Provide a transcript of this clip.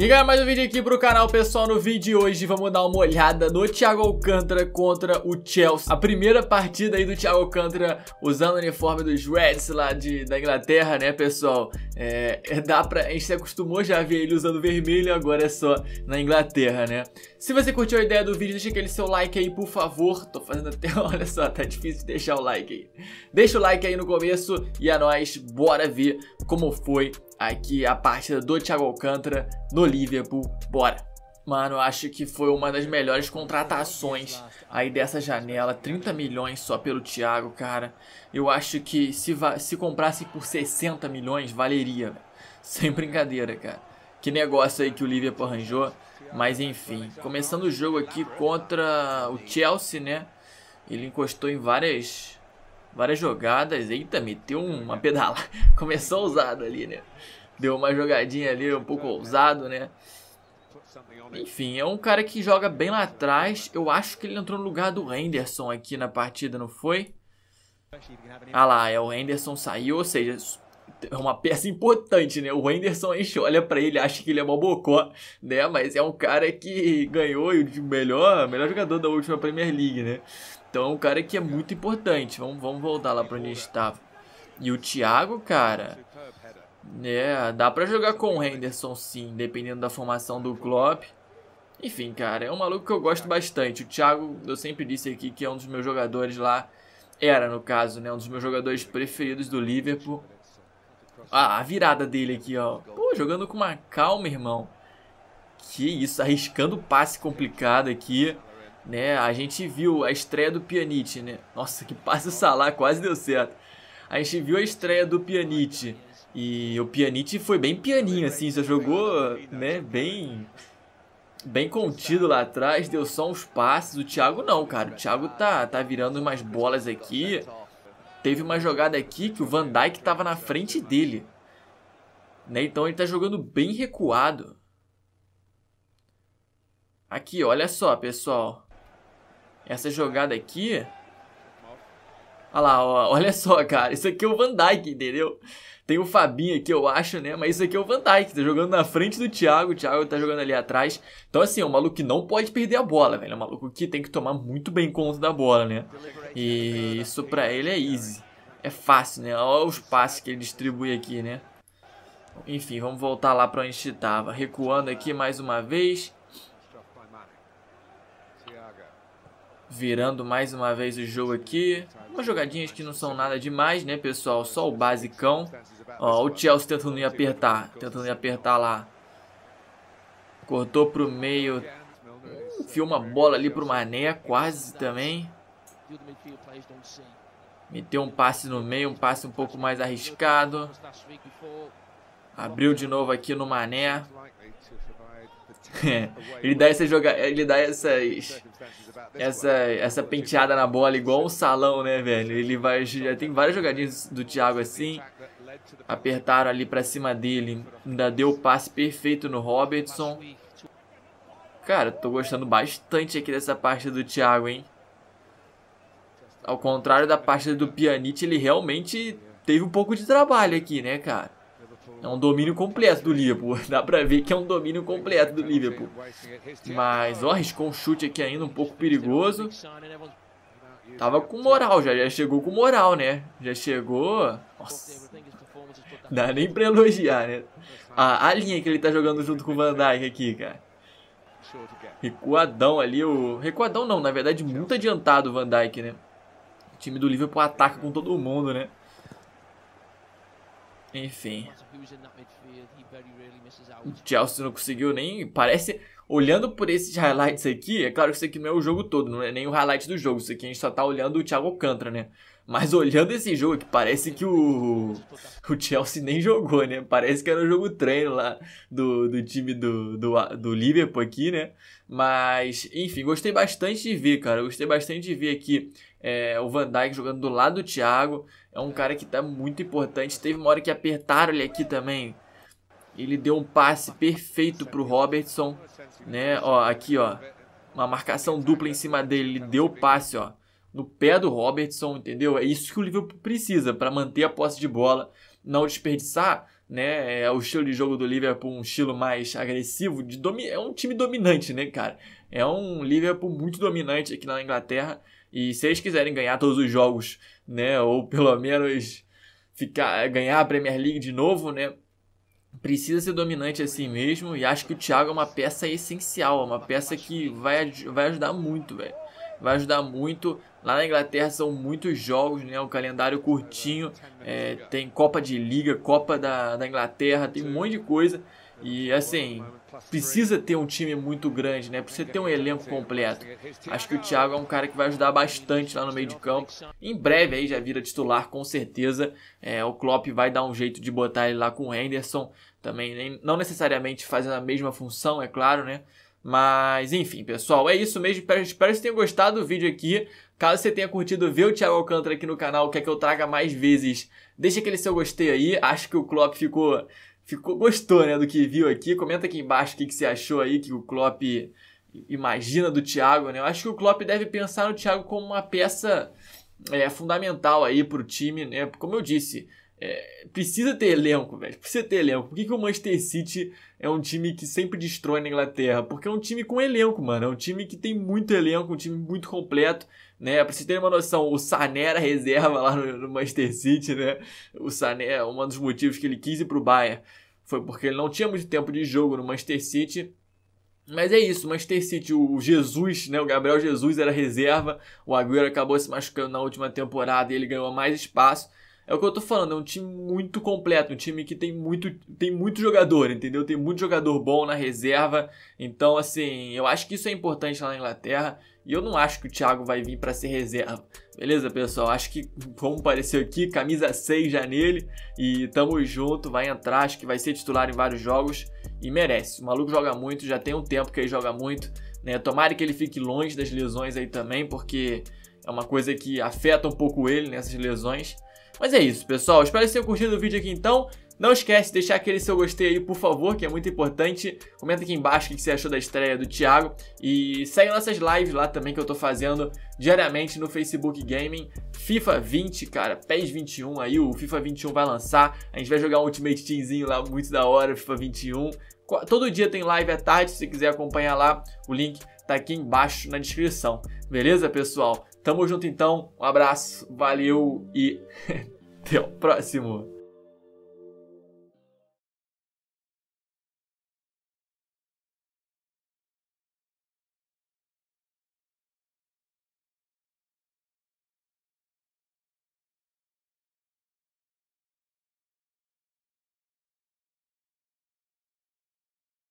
E galera, mais um vídeo aqui pro canal, pessoal. No vídeo de hoje vamos dar uma olhada no Thiago Alcântara contra o Chelsea. A primeira partida aí do Thiago Alcântara usando o uniforme dos Reds lá de, da Inglaterra, né, pessoal? É, é dá pra... A gente se acostumou já a ver ele usando vermelho, agora é só na Inglaterra, né? Se você curtiu a ideia do vídeo, deixa aquele seu like aí, por favor. Tô fazendo até... Olha só, tá difícil deixar o like aí. Deixa o like aí no começo e a é nós bora ver como foi aqui a partida do Thiago Alcântara no Liverpool. Bora! Mano, acho que foi uma das melhores contratações aí dessa janela. 30 milhões só pelo Thiago, cara. Eu acho que se, se comprasse por 60 milhões, valeria. Sem brincadeira, cara. Que negócio aí que o Liverpool arranjou. Mas enfim, começando o jogo aqui contra o Chelsea, né? Ele encostou em várias várias jogadas. Eita, meteu uma pedala. Começou ousado ali, né? Deu uma jogadinha ali um pouco ousado, né? Enfim, é um cara que joga bem lá atrás. Eu acho que ele entrou no lugar do Henderson aqui na partida, não foi? Ah lá, é, o Henderson saiu, ou seja, é uma peça importante, né? O Henderson gente olha para ele, acha que ele é uma bocó, né? Mas é um cara que ganhou o melhor, melhor jogador da última Premier League, né? Então, o cara que é muito importante. Vamos, vamos voltar lá para onde a gente estava. Tá. E o Thiago, cara... É, dá para jogar com o Henderson sim, dependendo da formação do Klopp. Enfim, cara, é um maluco que eu gosto bastante. O Thiago, eu sempre disse aqui que é um dos meus jogadores lá, era no caso, né, um dos meus jogadores preferidos do Liverpool. Ah, a virada dele aqui, ó. Pô, jogando com uma calma, irmão. Que isso, arriscando passe complicado aqui né? A gente viu a estreia do Pjanic, né? Nossa, que passe o Salah, quase deu certo. A gente viu a estreia do Pjanic e o Pjanic foi bem pianinho assim, já jogou, né, bem bem contido lá atrás, deu só uns passes. O Thiago não, cara. O Thiago tá tá virando umas bolas aqui. Teve uma jogada aqui que o Van Dijk tava na frente dele. Né? Então ele tá jogando bem recuado. Aqui, olha só, pessoal. Essa jogada aqui... Olha lá, ó, olha só, cara. Isso aqui é o Van Dyke, entendeu? Tem o Fabinho aqui, eu acho, né? Mas isso aqui é o Van Dyke, Tá jogando na frente do Thiago. O Thiago tá jogando ali atrás. Então, assim, o é maluco que não pode perder a bola, velho. O é maluco que tem que tomar muito bem conta da bola, né? E isso pra ele é easy. É fácil, né? Olha os passes que ele distribui aqui, né? Enfim, vamos voltar lá pra onde a gente tava. Recuando aqui mais uma vez. Virando mais uma vez o jogo aqui. Umas jogadinhas que não são nada demais, né, pessoal? Só o basicão. Ó, o Chelsea tentando ir apertar. Tentando ir apertar lá. Cortou pro meio. Hum, uma bola ali pro Mané, quase também. Meteu um passe no meio, um passe um pouco mais arriscado. Abriu de novo aqui no Mané. É, ele dá essa joga, ele dá essas essa essa penteada na bola igual um salão, né, velho? Ele vai já tem várias jogadinhas do Thiago assim. Apertaram ali para cima dele, ainda deu o passe perfeito no Robertson. Cara, tô gostando bastante aqui dessa parte do Thiago, hein? Ao contrário da parte do Pjanic, ele realmente teve um pouco de trabalho aqui, né, cara? É um domínio completo do Liverpool. Dá pra ver que é um domínio completo do Liverpool. Mas, ó, arriscou um chute aqui ainda um pouco perigoso. Tava com moral, já, já chegou com moral, né? Já chegou... Nossa. Dá nem pra elogiar, né? A, a linha que ele tá jogando junto com o Van Dijk aqui, cara. Recuadão ali, o... Recuadão não, na verdade muito adiantado o Van Dijk, né? O time do Liverpool ataca com todo mundo, né? Enfim. O Chelsea não conseguiu nem. Parece. Olhando por esses highlights aqui, é claro que isso aqui não é o jogo todo, não é nem o highlight do jogo. Isso aqui a gente só tá olhando o Thiago Cantra, né? Mas olhando esse jogo, que parece que o, o Chelsea nem jogou, né? Parece que era o um jogo treino lá do, do time do, do, do Liverpool aqui, né? Mas, enfim, gostei bastante de ver, cara. Gostei bastante de ver aqui é, o Van Dijk jogando do lado do Thiago. É um cara que tá muito importante. Teve uma hora que apertaram ele aqui também. Ele deu um passe perfeito pro Robertson, né? Ó, aqui, ó. Uma marcação dupla em cima dele. Ele deu o passe, ó no pé do Robertson, entendeu? É isso que o Liverpool precisa para manter a posse de bola, não desperdiçar, né? É o estilo de jogo do Liverpool, um estilo mais agressivo, de domi é um time dominante, né, cara? É um Liverpool muito dominante aqui na Inglaterra. E se eles quiserem ganhar todos os jogos, né, ou pelo menos ficar ganhar a Premier League de novo, né? Precisa ser dominante assim mesmo e acho que o Thiago é uma peça essencial, é uma peça que vai, vai ajudar muito, velho. Vai ajudar muito Lá na Inglaterra são muitos jogos, né? O calendário curtinho, é, tem Copa de Liga, Copa da, da Inglaterra, tem um monte de coisa. E assim, precisa ter um time muito grande, né? Precisa ter um elenco completo. Acho que o Thiago é um cara que vai ajudar bastante lá no meio de campo. Em breve aí já vira titular, com certeza. É, o Klopp vai dar um jeito de botar ele lá com o Henderson. Também não necessariamente fazendo a mesma função, é claro, né? Mas enfim, pessoal, é isso mesmo. Espero, espero que vocês tenham gostado do vídeo aqui. Caso você tenha curtido ver o Thiago Alcântara aqui no canal, quer que eu traga mais vezes, deixa aquele seu gostei aí. Acho que o Klopp ficou, ficou gostou, né, do que viu aqui. Comenta aqui embaixo o que, que você achou aí, que o Klopp imagina do Thiago, né? Eu acho que o Klopp deve pensar no Thiago como uma peça é, fundamental aí para o time, né? Como eu disse, é, precisa ter elenco, velho. Precisa ter elenco. Por que, que o Manchester City é um time que sempre destrói na Inglaterra? Porque é um time com elenco, mano. É um time que tem muito elenco, um time muito completo. Né? Pra vocês terem uma noção, o Sané era reserva lá no, no Manchester City, né? O Sané, um dos motivos que ele quis ir pro Bayern foi porque ele não tinha muito tempo de jogo no Manchester City. Mas é isso, Manchester City, o Jesus, né? O Gabriel Jesus era reserva. O Agüero acabou se machucando na última temporada e ele ganhou mais espaço. É o que eu tô falando, é um time muito completo, um time que tem muito, tem muito jogador, entendeu? Tem muito jogador bom na reserva. Então, assim, eu acho que isso é importante lá na Inglaterra. E eu não acho que o Thiago vai vir para ser reserva. Beleza, pessoal? Acho que, vamos aparecer aqui, camisa 6 já nele. E tamo junto, vai entrar, acho que vai ser titular em vários jogos. E merece. O maluco joga muito, já tem um tempo que ele joga muito. Né? Tomara que ele fique longe das lesões aí também, porque é uma coisa que afeta um pouco ele nessas né? lesões. Mas é isso, pessoal. Espero que tenham curtido o vídeo aqui então. Não esquece de deixar aquele seu gostei aí, por favor, que é muito importante. Comenta aqui embaixo o que você achou da estreia do Thiago. E segue nossas lives lá também que eu tô fazendo diariamente no Facebook Gaming. FIFA 20, cara, PES 21 aí, o FIFA 21 vai lançar. A gente vai jogar um Ultimate Teamzinho lá, muito da hora, FIFA 21. Todo dia tem live à tarde, se você quiser acompanhar lá, o link tá aqui embaixo na descrição. Beleza, pessoal? Tamo junto então, um abraço, valeu e até o próximo!